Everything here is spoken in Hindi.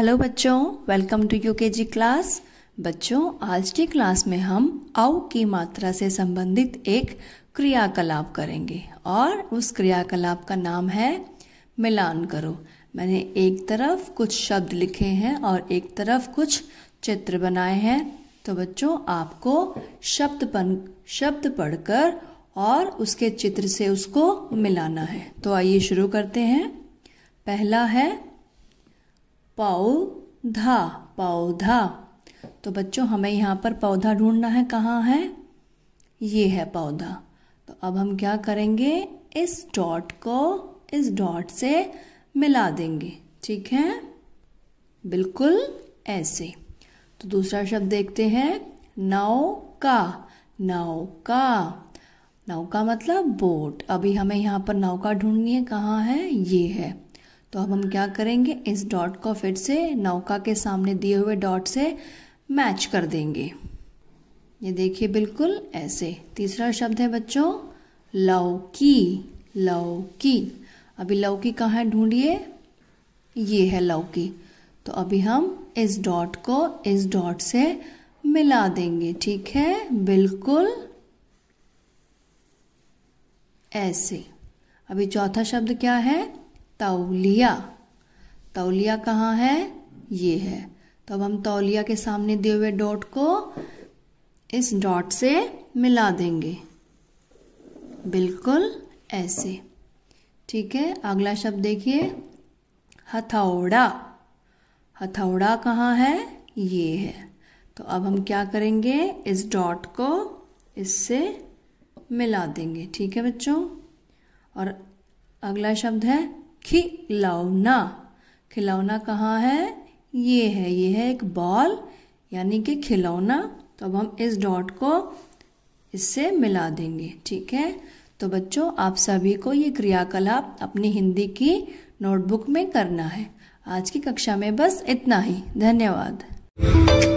हेलो बच्चों वेलकम टू यू के जी क्लास बच्चों आज की क्लास में हम आउ की मात्रा से संबंधित एक क्रियाकलाप करेंगे और उस क्रियाकलाप का नाम है मिलान करो मैंने एक तरफ कुछ शब्द लिखे हैं और एक तरफ कुछ चित्र बनाए हैं तो बच्चों आपको शब्द पन शब्द पढ़कर और उसके चित्र से उसको मिलाना है तो आइए शुरू करते हैं पहला है पौधा पौधा तो बच्चों हमें यहाँ पर पौधा ढूंढना है कहाँ है ये है पौधा तो अब हम क्या करेंगे इस डॉट को इस डॉट से मिला देंगे ठीक है बिल्कुल ऐसे तो दूसरा शब्द देखते हैं नौका नौका नौका मतलब बोट अभी हमें यहाँ पर नौका ढूंढनी है कहाँ है ये है तो अब हम क्या करेंगे इस डॉट को फिर से नौका के सामने दिए हुए डॉट से मैच कर देंगे ये देखिए बिल्कुल ऐसे तीसरा शब्द है बच्चों लौकी लौकी अभी लौकी कहाँ ढूंढिए ये है लौकी तो अभी हम इस डॉट को इस डॉट से मिला देंगे ठीक है बिल्कुल ऐसे अभी चौथा शब्द क्या है तौलिया तौलिया कहाँ है ये है तो अब हम तौलिया के सामने दिए हुए डॉट को इस डॉट से मिला देंगे बिल्कुल ऐसे ठीक है अगला शब्द देखिए हथौड़ा हथौड़ा कहाँ है ये है तो अब हम क्या करेंगे इस डॉट को इससे मिला देंगे ठीक है बच्चों और अगला शब्द है खिलौना खिलौना कहाँ है ये है ये है एक बॉल यानी कि खिलौना तो अब हम इस डॉट को इससे मिला देंगे ठीक है तो बच्चों आप सभी को ये क्रियाकलाप अपनी हिंदी की नोटबुक में करना है आज की कक्षा में बस इतना ही धन्यवाद